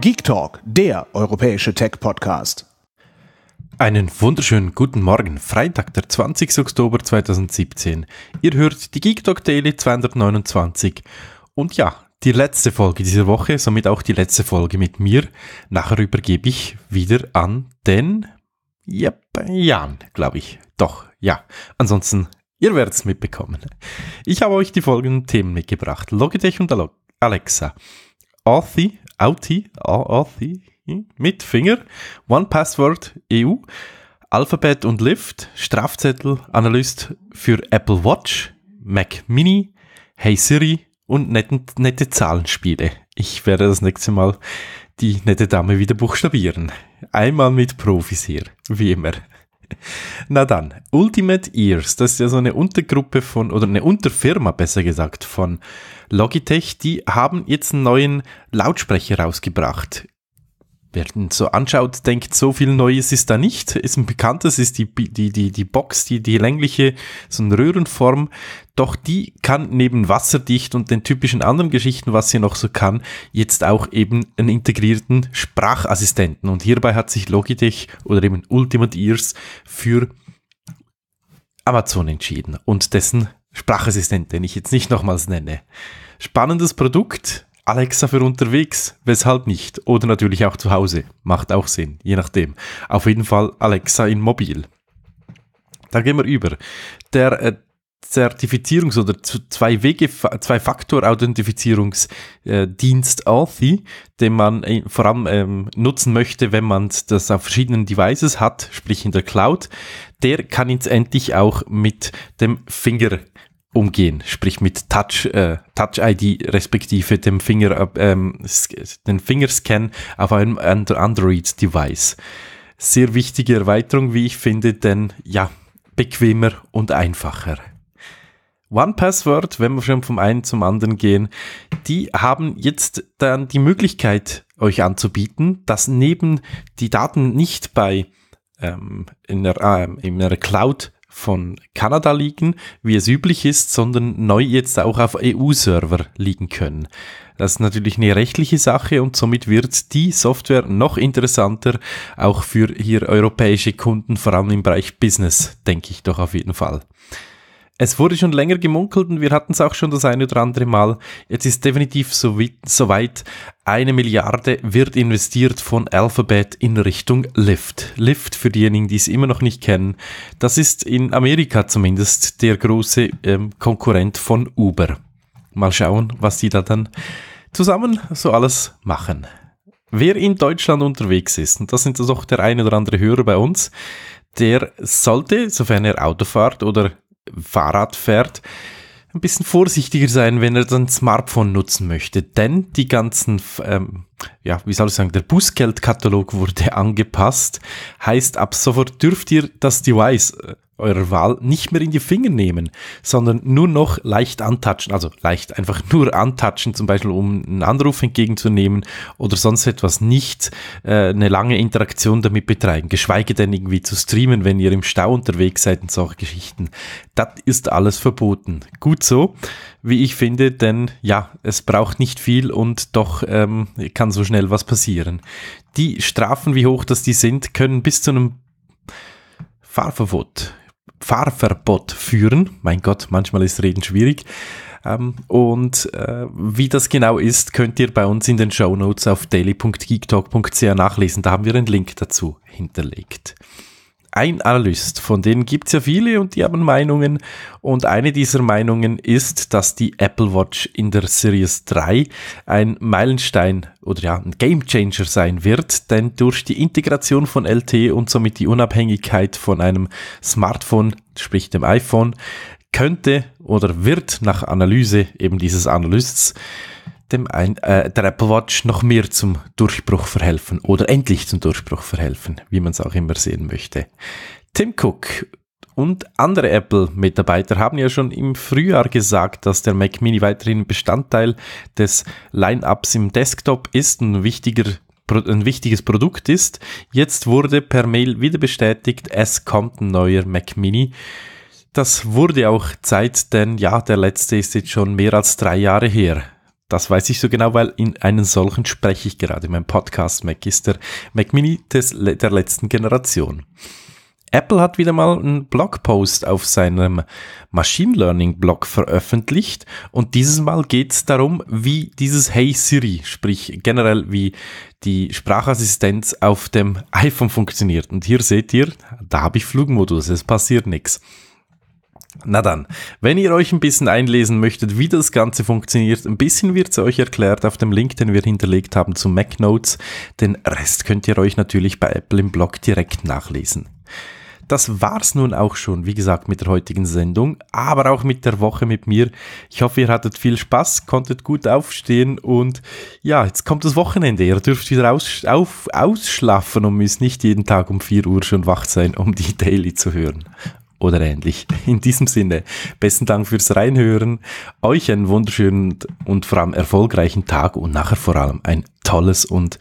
Geek Talk, der europäische Tech-Podcast. Einen wunderschönen guten Morgen, Freitag, der 20. Oktober 2017. Ihr hört die Geek Talk Daily 229. Und ja, die letzte Folge dieser Woche, somit auch die letzte Folge mit mir. Nachher übergebe ich wieder an den yep, Jan, glaube ich. Doch, ja. Ansonsten, ihr werdet es mitbekommen. Ich habe euch die folgenden Themen mitgebracht. Logitech und Alexa. Authy Auti, Auti mit Finger, One Password EU, Alphabet und Lyft, Strafzettel, Analyst für Apple Watch, Mac Mini, Hey Siri und netten, nette Zahlenspiele. Ich werde das nächste Mal die nette Dame wieder buchstabieren. Einmal mit Profis hier, wie immer. Na dann, Ultimate Ears, das ist ja so eine Untergruppe von, oder eine Unterfirma besser gesagt, von Logitech. Die haben jetzt einen neuen Lautsprecher rausgebracht. Wer den so anschaut, denkt, so viel Neues ist da nicht. Ist ein bekanntes, ist die, die, die, die Box, die, die längliche, so eine Röhrenform. Doch die kann neben Wasserdicht und den typischen anderen Geschichten, was sie noch so kann, jetzt auch eben einen integrierten Sprachassistenten. Und hierbei hat sich Logitech oder eben Ultimate Ears für Amazon entschieden und dessen Sprachassistent, den ich jetzt nicht nochmals nenne. Spannendes Produkt, Alexa für unterwegs, weshalb nicht? Oder natürlich auch zu Hause, macht auch Sinn, je nachdem. Auf jeden Fall Alexa in Mobil. Da gehen wir über. Der äh, Zertifizierungs- oder Zwei-Faktor-Authentifizierungsdienst äh, Authy, den man äh, vor allem ähm, nutzen möchte, wenn man das auf verschiedenen Devices hat, sprich in der Cloud, der kann jetzt endlich auch mit dem Finger umgehen, sprich mit Touch, äh, Touch ID respektive dem Finger, äh, ähm, den Fingerscan auf einem Android-Device. Sehr wichtige Erweiterung, wie ich finde, denn ja, bequemer und einfacher. One Password, wenn wir schon vom einen zum anderen gehen, die haben jetzt dann die Möglichkeit, euch anzubieten, dass neben die Daten nicht bei ähm, in, der, äh, in der Cloud von Kanada liegen, wie es üblich ist, sondern neu jetzt auch auf EU-Server liegen können. Das ist natürlich eine rechtliche Sache und somit wird die Software noch interessanter, auch für hier europäische Kunden, vor allem im Bereich Business, denke ich doch auf jeden Fall. Es wurde schon länger gemunkelt und wir hatten es auch schon das eine oder andere Mal. Jetzt ist definitiv soweit, so eine Milliarde wird investiert von Alphabet in Richtung Lyft. Lyft, für diejenigen, die es immer noch nicht kennen, das ist in Amerika zumindest der große ähm, Konkurrent von Uber. Mal schauen, was die da dann zusammen so alles machen. Wer in Deutschland unterwegs ist, und das sind doch der eine oder andere Hörer bei uns, der sollte, sofern er Auto fährt oder Fahrrad fährt, ein bisschen vorsichtiger sein, wenn er dann Smartphone nutzen möchte. Denn die ganzen, ähm, ja, wie soll ich sagen, der Bußgeldkatalog wurde angepasst. Heißt, ab sofort dürft ihr das Device äh, eurer Wahl nicht mehr in die Finger nehmen, sondern nur noch leicht antatschen, also leicht einfach nur antatschen, zum Beispiel um einen Anruf entgegenzunehmen oder sonst etwas, nicht äh, eine lange Interaktion damit betreiben, geschweige denn irgendwie zu streamen, wenn ihr im Stau unterwegs seid und solche Geschichten. Das ist alles verboten. Gut so, wie ich finde, denn ja, es braucht nicht viel und doch ähm, kann so schnell was passieren. Die Strafen, wie hoch das die sind, können bis zu einem Fahrverbot Fahrverbot führen. Mein Gott, manchmal ist Reden schwierig. Ähm, und äh, wie das genau ist, könnt ihr bei uns in den Show Notes auf daily.geektalk.ch nachlesen. Da haben wir einen Link dazu hinterlegt ein Analyst, von denen gibt es ja viele und die haben Meinungen. Und eine dieser Meinungen ist, dass die Apple Watch in der Series 3 ein Meilenstein oder ja, ein Gamechanger sein wird, denn durch die Integration von LTE und somit die Unabhängigkeit von einem Smartphone, sprich dem iPhone, könnte oder wird nach Analyse eben dieses Analysts dem Ein äh, der Apple Watch noch mehr zum Durchbruch verhelfen oder endlich zum Durchbruch verhelfen, wie man es auch immer sehen möchte. Tim Cook und andere Apple-Mitarbeiter haben ja schon im Frühjahr gesagt, dass der Mac Mini weiterhin Bestandteil des Lineups im Desktop ist, ein wichtiger ein wichtiges Produkt ist. Jetzt wurde per Mail wieder bestätigt, es kommt ein neuer Mac Mini. Das wurde auch Zeit, denn ja, der letzte ist jetzt schon mehr als drei Jahre her. Das weiß ich so genau, weil in einen solchen spreche ich gerade. Mein Podcast Mac ist der Mac Mini des, der letzten Generation. Apple hat wieder mal einen Blogpost auf seinem Machine Learning Blog veröffentlicht und dieses Mal geht es darum, wie dieses Hey Siri, sprich generell wie die Sprachassistenz auf dem iPhone funktioniert. Und hier seht ihr, da habe ich Flugmodus, es passiert nichts. Na dann, wenn ihr euch ein bisschen einlesen möchtet, wie das Ganze funktioniert, ein bisschen wird es euch erklärt auf dem Link, den wir hinterlegt haben zu MacNotes. Den Rest könnt ihr euch natürlich bei Apple im Blog direkt nachlesen. Das war's nun auch schon, wie gesagt, mit der heutigen Sendung, aber auch mit der Woche mit mir. Ich hoffe, ihr hattet viel Spaß, konntet gut aufstehen und ja, jetzt kommt das Wochenende. Ihr dürft wieder aus, auf, ausschlafen und müsst nicht jeden Tag um 4 Uhr schon wach sein, um die Daily zu hören oder ähnlich. In diesem Sinne, besten Dank fürs Reinhören. Euch einen wunderschönen und vor allem erfolgreichen Tag und nachher vor allem ein tolles und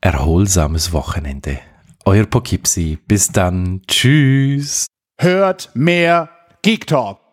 erholsames Wochenende. Euer Pokipsi. Bis dann. Tschüss. Hört mehr Geek Talk.